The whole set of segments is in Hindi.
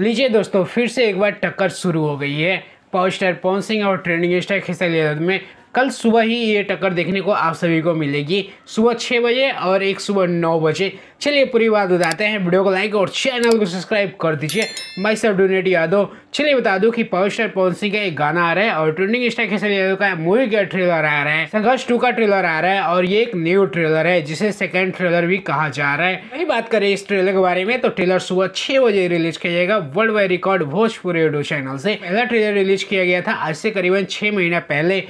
लीजिए दोस्तों फिर से एक बार टक्कर शुरू हो गई है पावर स्टार पवन सिंह और ट्रेनिंग स्टार खिसाली यादव में कल सुबह ही ये टक्कर देखने को आप सभी को मिलेगी सुबह छः बजे और एक सुबह नौ बजे चलिए पूरी बात बताते हैं वीडियो को लाइक और चैनल को सब्सक्राइब कर दीजिए माई सर डोनेट यादव चलिए बता दूं कि पावर पवन सिंह का एक गाना आ रहा है और ट्रेंडिंग स्टार खेसर यादव का मूवी का ट्रेलर आ रहा है संघर्ष टू का ट्रेलर आ रहा है और ये एक न्यू ट्रेलर है जिसे सेकेंड ट्रेलर भी कहा जा रहा है वही बात करें इस ट्रेलर के बारे में तो ट्रेलर सुबह छह बजे रिलीज किया जाएगा worldwide record Bhojpur channel से पहला ट्रेलर रिलीज किया गया था आज से करीबन छह महीना पहले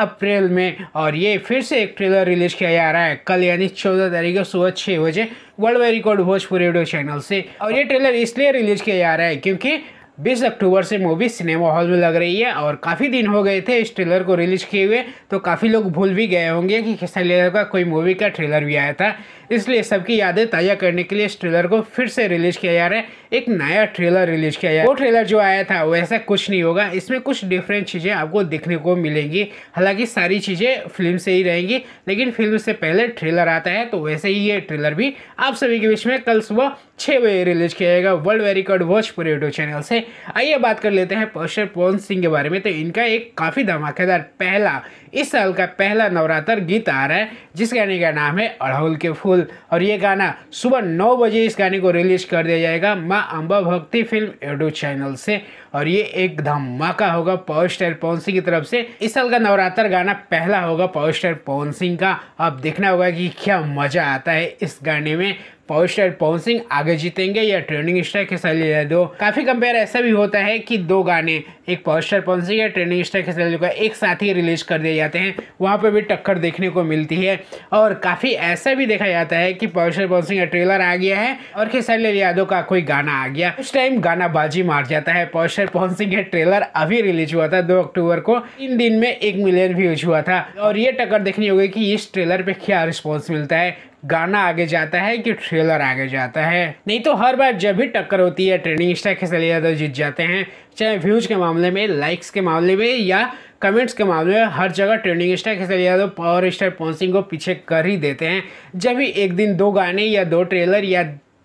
अप्रैल में और ये फिर से एक ट्रेलर रिलीज किया जा रहा है कल यानी चौदह तारीख को सुबह छः बजे worldwide record Bhojpur radio channel से और ये ट्रेलर इसलिए रिलीज किया जा रहा है क्योंकि 20 अक्टूबर से मूवी सिनेमा हॉल में लग रही है और काफ़ी दिन हो गए थे इस ट्रेलर को रिलीज किए हुए तो काफ़ी लोग भूल भी गए होंगे कि किस ट्रेलर का कोई मूवी का ट्रेलर भी आया था इसलिए सबकी यादें ताज़ा करने के लिए इस ट्रेलर को फिर से रिलीज किया जा रहा है एक नया ट्रेलर रिलीज किया जा रहा है वो ट्रेलर जो आया था वैसा कुछ नहीं होगा इसमें कुछ डिफरेंट चीज़ें आपको देखने को मिलेंगी हालांकि सारी चीज़ें फिल्म से ही रहेंगी लेकिन फिल्म से पहले ट्रेलर आता है तो वैसे ही ये ट्रेलर भी आप सभी के बीच में कल सुबह छः बजे रिलीज किया जाएगा वर्ल्ड रिकॉर्ड वॉच पूरे यूट्यूब चैनल से आइए बात कर लेते हैं पोस्टर पवन सिंह के बारे में तो इनका एक काफ़ी धमाकेदार पहला इस साल का पहला नवरात्र गीत आ रहा है जिस गाने का नाम है अड़हुल के फूल और ये गाना सुबह नौ बजे इस गाने को रिलीज कर दिया जाएगा माँ अम्बा भक्ति फिल्म यूट्यूब चैनल से और ये एक धमाका होगा पावर स्टार पवन सिंह की तरफ से इस साल का नवरात्र गाना पहला होगा पावर स्टार पवन सिंह का अब देखना होगा कि क्या मज़ा आता है इस गाने में पावर पवन सिंह आगे जीतेंगे या ट्रेनिंग स्ट्राइक सैली यादव काफ़ी कंपेयर ऐसा भी होता है कि दो गाने एक पावर स्टार पॉन्सिंग या ट्रेनिंग स्ट्राइक सैली का एक साथ ही रिलीज कर दिए जाते हैं वहाँ पर भी टक्कर देखने को मिलती है और काफ़ी ऐसा भी देखा जाता है कि पावर स्टार पॉन्सिंग का ट्रेलर आ गया है और खेसारी यादव का कोई गाना आ गया उस टाइम गाना बाजी मार जाता है पावर स्टार पॉन्सिंग का ट्रेलर अभी रिलीज हुआ था दो अक्टूबर को तीन दिन में एक मिलियन व्यूज हुआ था और ये टक्कर देखनी होगी कि इस ट्रेलर पे क्या रिस्पॉन्स मिलता है गाना आगे जाता है कि ट्रेलर आगे जाता है नहीं तो हर बार जब भी टक्कर होती है ट्रेंडिंग स्टार के सली यादव तो जीत जाते हैं चाहे व्यूज़ के मामले में लाइक्स के मामले में या कमेंट्स के मामले में हर जगह ट्रेंडिंग स्टार के सली यादव पावर स्टार पॉन्सिंग को पीछे कर ही देते हैं जब भी एक दिन दो गाने या दो ट्रेलर या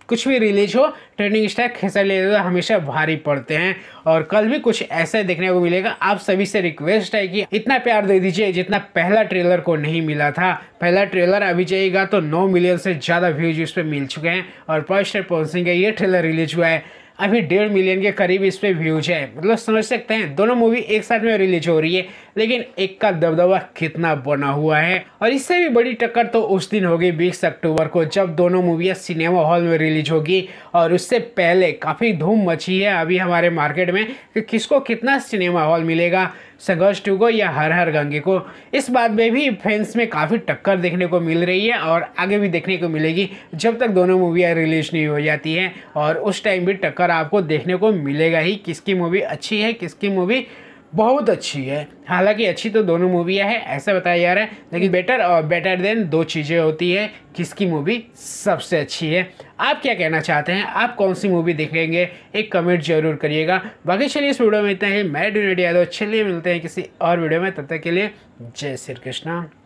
कुछ भी रिलीज हो ट्रेंडिंग स्टॉक हिस्सा लेते तो हमेशा भारी पड़ते हैं और कल भी कुछ ऐसा देखने को मिलेगा आप सभी से रिक्वेस्ट है कि इतना प्यार दे दीजिए जितना पहला ट्रेलर को नहीं मिला था पहला ट्रेलर अभी जाएगा तो नौ मिलियन से ज़्यादा व्यूज इस पर मिल चुके हैं और फर्स्ट स्टेप पहुँचेंगे ये ट्रेलर रिलीज हुआ है अभी डेढ़ मिलियन के करीब इस पर व्यूज है मतलब समझ सकते हैं दोनों मूवी एक साथ में रिलीज हो रही है लेकिन एक का दबदबा कितना बना हुआ है और इससे भी बड़ी टक्कर तो उस दिन होगी बीस अक्टूबर को जब दोनों मूवियाँ सिनेमा हॉल में रिलीज होगी और उससे पहले काफ़ी धूम मची है अभी हमारे मार्केट में कि किसको कितना सिनेमा हॉल मिलेगा संघर्ष टू को या हर हर गंगे को इस बात में भी फैंस में काफ़ी टक्कर देखने को मिल रही है और आगे भी देखने को मिलेगी जब तक दोनों मूवियाँ रिलीज नहीं हो जाती हैं और उस टाइम भी टक्कर आपको देखने को मिलेगा ही किसकी मूवी अच्छी है किसकी मूवी बहुत अच्छी है हालांकि अच्छी तो दोनों मूवियाँ हैं ऐसा बताया जा रहा है लेकिन बेटर और बेटर देन दो चीज़ें होती है किसकी मूवी सबसे अच्छी है आप क्या कहना चाहते हैं आप कौन सी मूवी देखेंगे एक कमेंट जरूर करिएगा बाकी चलिए इस वीडियो में इतना ही मैं डोनेट यादव चलिए मिलते हैं किसी और वीडियो में तब तक के लिए जय श्री कृष्णा